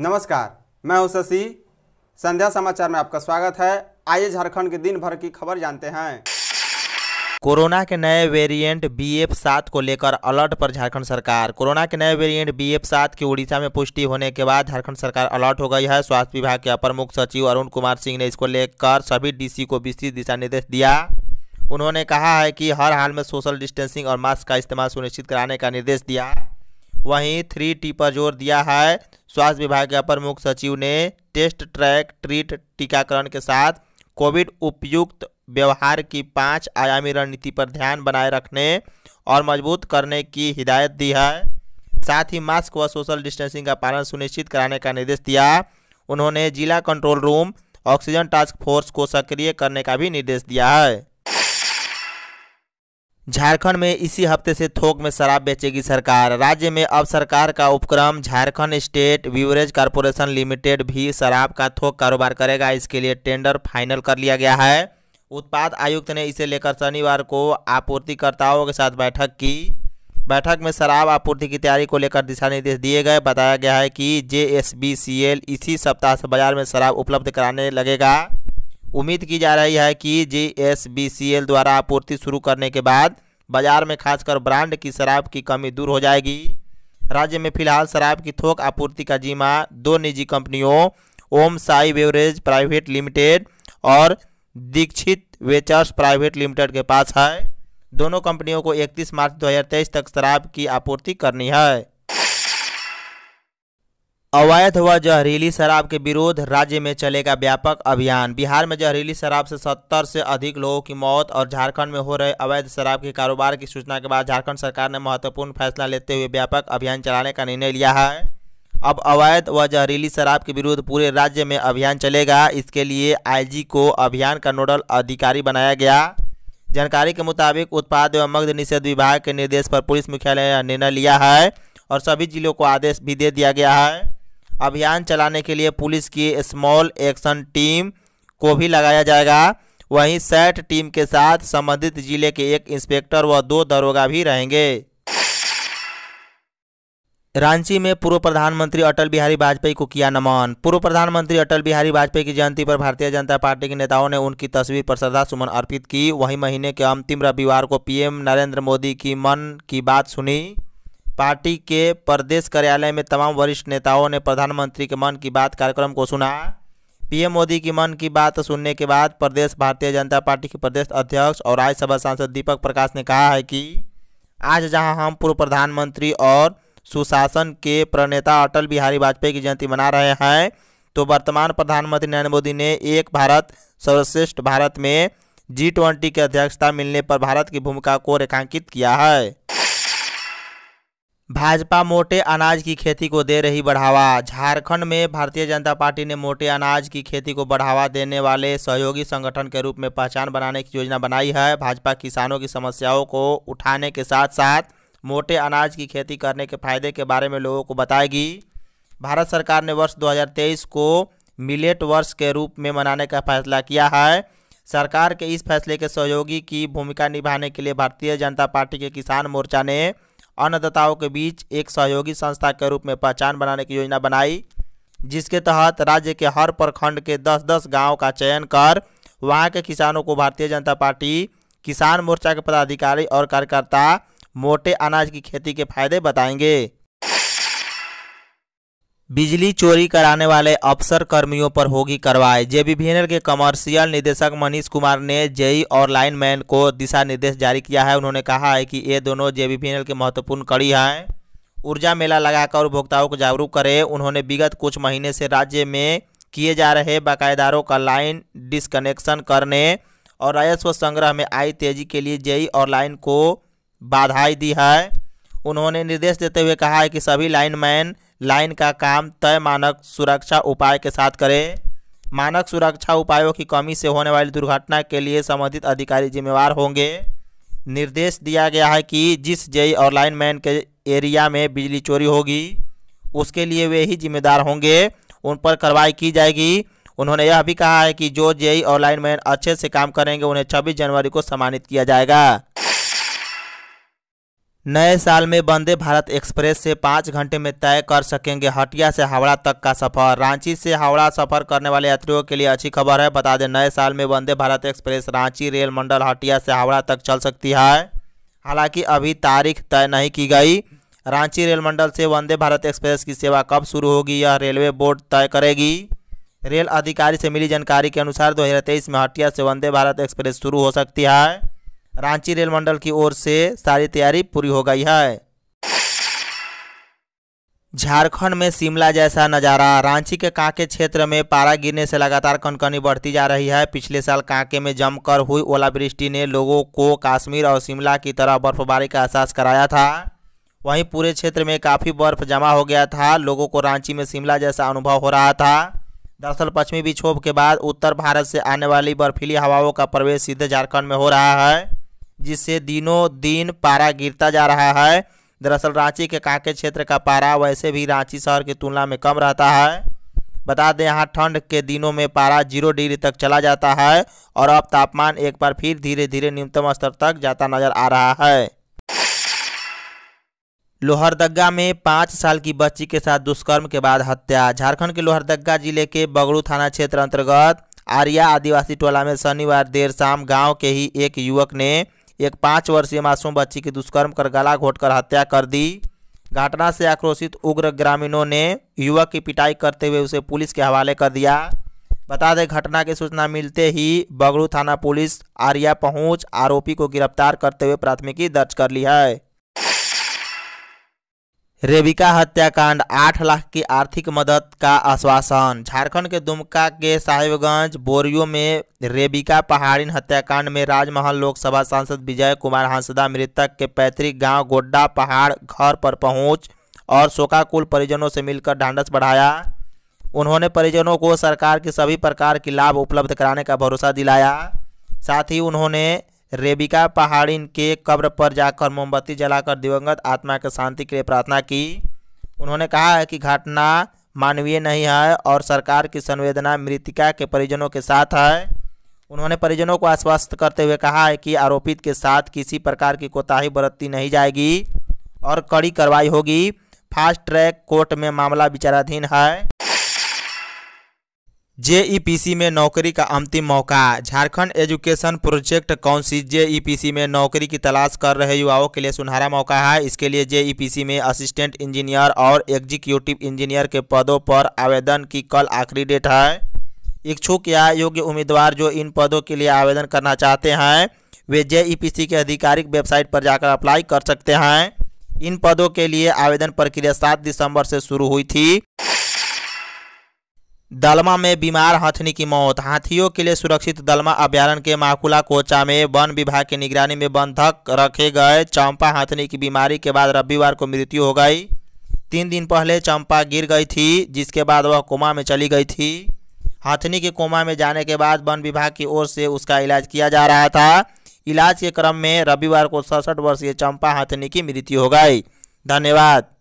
नमस्कार मैं हूं शशि संध्या समाचार में आपका स्वागत है आइए झारखंड के दिन भर की खबर जानते हैं कोरोना के नए वेरिएंट बी एफ सात को लेकर अलर्ट पर झारखंड सरकार कोरोना के नए वेरिएंट बी एफ सात की उड़ीसा में पुष्टि होने के बाद झारखंड सरकार अलर्ट हो गई है स्वास्थ्य विभाग के अपर मुख्य सचिव अरुण कुमार सिंह ने इसको लेकर सभी डीसी को विस्तृत दिशा निर्देश दिया उन्होंने कहा है कि हर हाल में सोशल डिस्टेंसिंग और मास्क का इस्तेमाल सुनिश्चित कराने का निर्देश दिया वहीं थ्री टी पर जोर दिया है स्वास्थ्य विभाग के अपर मुख्य सचिव ने टेस्ट ट्रैक ट्रीट टीकाकरण के साथ कोविड उपयुक्त व्यवहार की पाँच आयामी रणनीति पर ध्यान बनाए रखने और मजबूत करने की हिदायत दी है साथ ही मास्क व सोशल डिस्टेंसिंग का पालन सुनिश्चित कराने का निर्देश दिया उन्होंने जिला control room oxygen task force को सक्रिय करने का भी निर्देश दिया है झारखंड में इसी हफ्ते से थोक में शराब बेचेगी सरकार राज्य में अब सरकार का उपक्रम Jharkhand state beverage corporation limited भी शराब का थोक कारोबार करेगा इसके लिए टेंडर फाइनल कर लिया गया है उत्पाद आयुक्त ने इसे लेकर शनिवार को आपूर्तिकर्ताओं के साथ बैठक की बैठक में शराब आपूर्ति की तैयारी को लेकर दिशा निर्देश दिए गए बताया गया है कि जे इसी सप्ताह से बाजार में शराब उपलब्ध कराने लगेगा उम्मीद की जा रही है कि J S B C L द्वारा आपूर्ति शुरू करने के बाद बाजार में खासकर ब्रांड की शराब की कमी दूर हो जाएगी राज्य में फिलहाल शराब की थोक आपूर्ति का जिम्मा दो निजी कंपनियों Om Sai beverage private limited और दीक्षित वेचर्स प्राइवेट लिमिटेड के पास है दोनों कंपनियों को 31 मार्च 2023 तक शराब की आपूर्ति करनी है अवैध व जहरीली शराब के विरोध राज्य में चलेगा व्यापक अभियान बिहार में जहरीली शराब से सत्तर से अधिक लोगों की मौत और झारखंड में हो रहे अवैध शराब के कारोबार की सूचना के बाद झारखंड सरकार ने महत्वपूर्ण फैसला लेते हुए व्यापक अभियान चलाने का निर्णय लिया है अब अवैध व जहरीली शराब के विरुद्ध पूरे राज्य में अभियान चलेगा इसके लिए आई को अभियान का नोडल अधिकारी बनाया गया जानकारी के मुताबिक उत्पाद एवं मग्ध निषेध विभाग के निर्देश पर पुलिस मुख्यालय ने निर्णय लिया है और सभी जिलों को आदेश भी दे दिया गया है अभियान चलाने के लिए पुलिस की स्मॉल एक्शन टीम को भी लगाया जाएगा वहीं सैट टीम के साथ संबंधित जिले के एक इंस्पेक्टर व दो दरोगा भी रहेंगे रांची में पूर्व प्रधानमंत्री अटल बिहारी वाजपेयी को किया नमन पूर्व प्रधानमंत्री अटल बिहारी वाजपेयी की जयंती पर भारतीय जनता पार्टी के नेताओं ने उनकी तस्वीर पर श्रद्धा सुमन अर्पित की वहीं महीने के अंतिम रविवार को पीएम नरेंद्र मोदी की मन की बात सुनी पार्टी के प्रदेश कार्यालय में तमाम वरिष्ठ नेताओं ने प्रधानमंत्री के मन की बात कार्यक्रम को सुना पीएम मोदी की मन की बात सुनने के बाद प्रदेश भारतीय जनता पार्टी के प्रदेश अध्यक्ष और राज्यसभा सांसद दीपक प्रकाश ने कहा है कि आज जहां हम पूर्व प्रधानमंत्री और सुशासन के प्रणेता अटल बिहारी वाजपेयी की जयंती मना रहे हैं तो वर्तमान प्रधानमंत्री नरेंद्र मोदी ने एक भारत सर्वश्रेष्ठ भारत में जी ट्वेंटी की अध्यक्षता मिलने पर भारत की भूमिका को रेखांकित किया है भाजपा मोटे अनाज की खेती को दे रही बढ़ावा झारखंड में भारतीय जनता पार्टी ने मोटे अनाज की खेती को बढ़ावा देने वाले सहयोगी संगठन के रूप में पहचान बनाने की योजना बनाई है भाजपा किसानों की समस्याओं को उठाने के साथ साथ मोटे अनाज की खेती करने के फायदे के बारे में लोगों को बताएगी भारत सरकार ने वर्ष 2023 को मिलेट वर्ष के रूप में मनाने का फैसला किया है सरकार के इस फैसले के सहयोगी की भूमिका निभाने के लिए भारतीय जनता पार्टी के किसान मोर्चा ने अन्नदाताओं के बीच एक सहयोगी संस्था के रूप में पहचान बनाने की योजना बनाई जिसके तहत राज्य के हर प्रखंड के दस दस गाँव का चयन कर वहाँ के किसानों को भारतीय जनता पार्टी किसान मोर्चा के पदाधिकारी और कार्यकर्ता मोटे अनाज की खेती के फायदे बताएंगे बिजली चोरी कराने वाले अफसर कर्मियों पर होगी कार्रवाई जेबीवीएनएल के कमर्शियल निदेशक मनीष कुमार ने जेई और लाइनमैन को दिशा निर्देश जारी किया है उन्होंने कहा है कि ये दोनों जेबीवीएनएल के महत्वपूर्ण कड़ी हैं ऊर्जा मेला लगाकर उपभोक्ताओं को जागरूक करें उन्होंने विगत कुछ महीने से राज्य में किए जा रहे बाकायेदारों का लाइन डिसकनेक्शन करने और राजस्व संग्रह में आई तेजी के लिए जेई और लाइन को बाधाई दी है उन्होंने निर्देश देते हुए कहा है कि सभी लाइनमैन लाइन का काम तय मानक सुरक्षा उपाय के साथ करें मानक सुरक्षा उपायों की कमी से होने वाली दुर्घटना के लिए संबंधित अधिकारी जिम्मेवार होंगे निर्देश दिया गया है कि जिस जेई और लाइनमैन के एरिया में बिजली चोरी होगी उसके लिए वे ही जिम्मेदार होंगे उन पर कार्रवाई की जाएगी उन्होंने यह भी कहा है कि जो जेई और लाइनमैन अच्छे से काम करेंगे उन्हें 26 जनवरी को सम्मानित किया जाएगा नए साल में वंदे भारत एक्सप्रेस से पाँच घंटे में तय कर सकेंगे हटिया से हावड़ा तक का सफर रांची से हावड़ा सफर करने वाले यात्रियों के लिए अच्छी खबर है बता दें नए साल में वंदे भारत एक्सप्रेस रांची रेल मंडल हटिया से हावड़ा तक चल सकती है हालांकि अभी तारीख तय नहीं की गई रांची रेल मंडल से वंदे भारत एक्सप्रेस की सेवा कब शुरू होगी यह रेलवे बोर्ड तय करेगी रेल अधिकारी से मिली जानकारी के अनुसार दो में हटिया से वंदे भारत एक्सप्रेस शुरू हो सकती है रांची रेल मंडल की ओर से सारी तैयारी पूरी हो गई है झारखंड में शिमला जैसा नज़ारा रांची के कांके क्षेत्र में पारा गिरने से लगातार कनकनी बढ़ती जा रही है पिछले साल कांके में जमकर हुई ओलावृष्टि ने लोगों को कश्मीर और शिमला की तरह बर्फबारी का एहसास कराया था वहीं पूरे क्षेत्र में काफ़ी बर्फ जमा हो गया था लोगों को रांची में शिमला जैसा अनुभव हो रहा था दरअसल पश्चिमी विक्षोभ के बाद उत्तर भारत से आने वाली बर्फीली हवाओं का प्रवेश सीधे झारखंड में हो रहा है जिससे दिनों दिन पारा गिरता जा रहा है दरअसल रांची के कांके क्षेत्र का पारा वैसे भी रांची शहर की तुलना में कम रहता है बता दें यहाँ ठंड के दिनों में पारा जीरो डिग्री तक चला जाता है और अब तापमान एक बार फिर धीरे धीरे न्यूनतम स्तर तक जाता नजर आ रहा है लोहरदगा में पाँच साल की बच्ची के साथ दुष्कर्म के बाद हत्या झारखंड के लोहरदगा जिले के बगड़ू थाना क्षेत्र अंतर्गत आर्या आदिवासी टोला में शनिवार देर शाम गांव के ही एक युवक ने एक पाँच वर्षीय मासूम बच्ची की दुष्कर्म कर गला घोटकर हत्या कर दी घटना से आक्रोशित उग्र ग्रामीणों ने युवक की पिटाई करते हुए उसे पुलिस के हवाले कर दिया बता दें घटना की सूचना मिलते ही बगड़ू थाना पुलिस आर्या पहुंच आरोपी को गिरफ्तार करते हुए प्राथमिकी दर्ज कर ली है रेबिका हत्याकांड आठ लाख की आर्थिक मदद का आश्वासन झारखंड के दुमका के साहिबगंज बोरियो में रेबिका पहाड़ीन हत्याकांड में राजमहल लोकसभा सांसद विजय कुमार हंसदा मृतक के पैतृक गांव गोड्डा पहाड़ घर पर पहुंच और शोकाकुल परिजनों से मिलकर ढांढस बढ़ाया उन्होंने परिजनों को सरकार के सभी प्रकार की लाभ उपलब्ध कराने का भरोसा दिलाया साथ ही उन्होंने रेबिका पहाड़िन के कब्र पर जाकर मोमबत्ती जलाकर दिवंगत आत्मा के शांति के लिए प्रार्थना की उन्होंने कहा है कि घटना मानवीय नहीं है और सरकार की संवेदना मृतिका के परिजनों के साथ है उन्होंने परिजनों को आश्वस्त करते हुए कहा है कि आरोपित के साथ किसी प्रकार की कोताही बरती नहीं जाएगी और कड़ी कार्रवाई होगी फास्ट ट्रैक कोर्ट में मामला विचाराधीन है जेईपीसी में नौकरी का अंतिम मौका Jharkhand education project council JEPC में नौकरी की तलाश कर रहे युवाओं के लिए सुनहरा मौका है इसके लिए जेईपीसी में असिस्टेंट इंजीनियर और एग्जीक्यूटिव इंजीनियर के पदों पर आवेदन की कल आखिरी डेट है इच्छुक या योग्य उम्मीदवार जो इन पदों के लिए आवेदन करना चाहते हैं वे जे के आधिकारिक वेबसाइट पर जाकर अप्लाई कर सकते हैं इन पदों के लिए आवेदन प्रक्रिया सात दिसंबर से शुरू हुई थी दलमा में बीमार हाथनी की मौत हाथियों के लिए सुरक्षित दलमा अभ्यारण के माकुला कोचा में वन विभाग की निगरानी में बंधक रखे गए चंपा हाथनी की बीमारी के बाद रविवार को मृत्यु हो गई तीन दिन पहले चंपा गिर गई थी जिसके बाद वह कोमा में चली गई थी हाथनी के कोमा में जाने के बाद वन विभाग की ओर से उसका इलाज किया जा रहा था इलाज के क्रम में रविवार को सड़सठ वर्षीय चंपा हाथनी की मृत्यु हो गई धन्यवाद